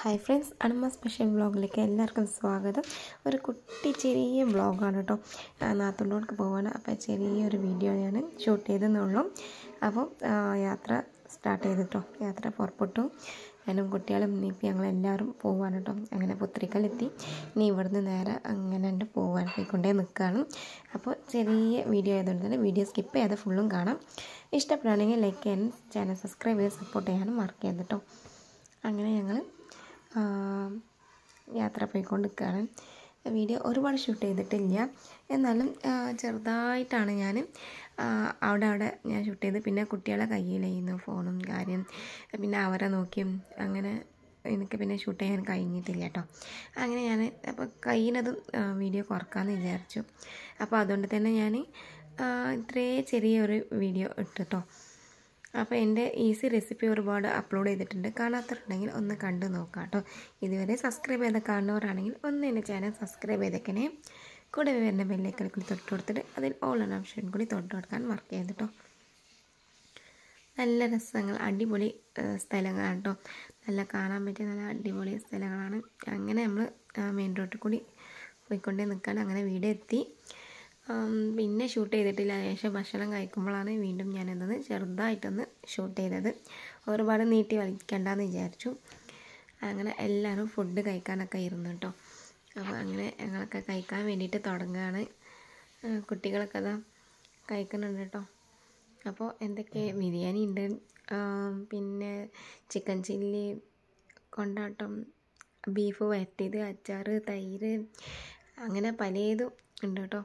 hi friends അണുമ special വ്ളോഗിലേക്ക് എല്ലാവർക്കും സ്വാഗതം ഒരു കുട്ടി ചെറിയ വ്ളോഗാണ് കേട്ടോ നാത്തുണ്ടോർക്ക് പോവാണ് അപ്പോൾ ചെറിയൊരു വീഡിയോ ഞാൻ ഷൂട്ട് ചെയ്തെന്നുള്ളൂ അപ്പോൾ യാത്ര സ്റ്റാർട്ട് ചെയ്തു കേട്ടോ യാത്ര പുറപ്പെട്ടു ഞാനും കുട്ടികളും ഇനിയിപ്പോൾ ഞങ്ങളെല്ലാവരും പോവാണ് കേട്ടോ അങ്ങനെ പുത്രിക്കലെത്തി ഇനി ഇവിടുന്ന് നേരെ അങ്ങനെ എൻ്റെ പോകാൻ പോയിക്കൊണ്ടേ നിൽക്കുകയാണ് അപ്പോൾ ചെറിയ വീഡിയോ ആയതുകൊണ്ട് തന്നെ വീഡിയോ സ്കിപ്പ് ചെയ്യാതെ ഫുള്ളും കാണാം ഇഷ്ടപ്പെടുകയാണെങ്കിൽ ലൈക്ക് ചെയ്യാനും ചാനൽ സബ്സ്ക്രൈബ് ചെയ്ത് സപ്പോർട്ട് ചെയ്യാനും മാർക്ക് ചെയ്യാം കേട്ടോ അങ്ങനെ ഞങ്ങൾ യാത്ര പോയിക്കൊണ്ടിരിക്കുകയാണ് വീഡിയോ ഒരുപാട് ഷൂട്ട് ചെയ്തിട്ടില്ല എന്നാലും ചെറുതായിട്ടാണ് ഞാൻ അവിടെ അവിടെ ഞാൻ ഷൂട്ട് ചെയ്ത് പിന്നെ കുട്ടികളെ കയ്യിലായിരുന്നു ഫോണും കാര്യം പിന്നെ അവരെ നോക്കിയും അങ്ങനെ എനിക്ക് പിന്നെ ഷൂട്ട് ചെയ്യാൻ കഴിഞ്ഞിട്ടില്ല കേട്ടോ അങ്ങനെ ഞാൻ അപ്പോൾ കഴിയുന്നതും വീഡിയോ കുറക്കാമെന്ന് വിചാരിച്ചു അപ്പോൾ അതുകൊണ്ട് തന്നെ ഞാൻ ഇത്രേ ചെറിയൊരു വീഡിയോ കേട്ടോ അപ്പോൾ എൻ്റെ ഈസി റെസിപ്പി ഒരുപാട് അപ്ലോഡ് ചെയ്തിട്ടുണ്ട് കാണാത്തവരുണ്ടെങ്കിൽ ഒന്ന് കണ്ടു നോക്കാം കേട്ടോ ഇതുവരെ സബ്സ്ക്രൈബ് ചെയ്ത കാണുന്നവരാണെങ്കിൽ ഒന്ന് എൻ്റെ ചാനൽ സബ്സ്ക്രൈബ് ചെയ്തേക്കണേ കൂടെ വരുന്ന ബെല്ലേക്കൽ കൂടി തൊട്ട് കൊടുത്തിട്ട് അതിൽ ഓൾ എന്ന ഓപ്ഷൻ കൂടി തൊട്ട് കൊടുക്കാൻ മാർക്ക് ചെയ്ത് കേട്ടോ നല്ല രസങ്ങൾ അടിപൊളി സ്ഥലങ്ങളാണ് കേട്ടോ നല്ല കാണാൻ പറ്റിയ നല്ല അടിപൊളി സ്ഥലങ്ങളാണ് അങ്ങനെ നമ്മൾ മെയിൻ റോഡിൽ കൂടി പോയിക്കൊണ്ടേ നിൽക്കാൻ അങ്ങനെ വീടെത്തി പിന്നെ ഷൂട്ട് ചെയ്തിട്ടില്ല ശേഷം ഭക്ഷണം കഴിക്കുമ്പോഴാണ് വീണ്ടും ഞാനെന്നത് ചെറുതായിട്ടൊന്ന് ഷൂട്ട് ചെയ്തത് ഒരുപാട് നീട്ടി വലിക്കണ്ടെന്ന് വിചാരിച്ചു അങ്ങനെ എല്ലാവരും ഫുഡ് കഴിക്കാനൊക്കെ ഇരുന്നു കേട്ടോ അപ്പോൾ അങ്ങനെ ഞങ്ങളൊക്കെ കഴിക്കാൻ വേണ്ടിയിട്ട് തുടങ്ങുകയാണ് കുട്ടികളൊക്കെ അതാ കഴിക്കുന്നുണ്ട് കേട്ടോ അപ്പോൾ എന്തൊക്കെ ബിരിയാണി ഉണ്ട് പിന്നെ ചിക്കൻ ചില്ലി കൊണ്ടാട്ടം ബീഫ് വരട്ടിയത് അച്ചാറ് തൈര് അങ്ങനെ പലതും ഉണ്ട് കേട്ടോ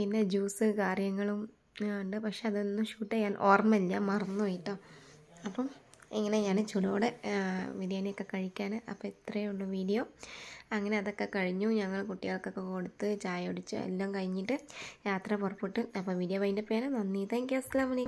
പിന്നെ ജ്യൂസ് കാര്യങ്ങളും ഉണ്ട് പക്ഷെ അതൊന്നും ഷൂട്ട് ചെയ്യാൻ ഓർമ്മയില്ല മറന്നു കേട്ടോ അപ്പം ഇങ്ങനെ ഞാൻ ചൂടോടെ ബിരിയാണിയൊക്കെ കഴിക്കാൻ അപ്പോൾ ഇത്രയേ ഉള്ളൂ വീഡിയോ അങ്ങനെ അതൊക്കെ കഴിഞ്ഞു ഞങ്ങൾ കുട്ടികൾക്കൊക്കെ കൊടുത്ത് ചായ ഒടിച്ച് എല്ലാം കഴിഞ്ഞിട്ട് യാത്ര പുറപ്പെട്ടു അപ്പോൾ വീഡിയോ വൈൻഡപ്പ് ചെയ്യാൻ നന്ദി താങ്ക് യു അസ്സാം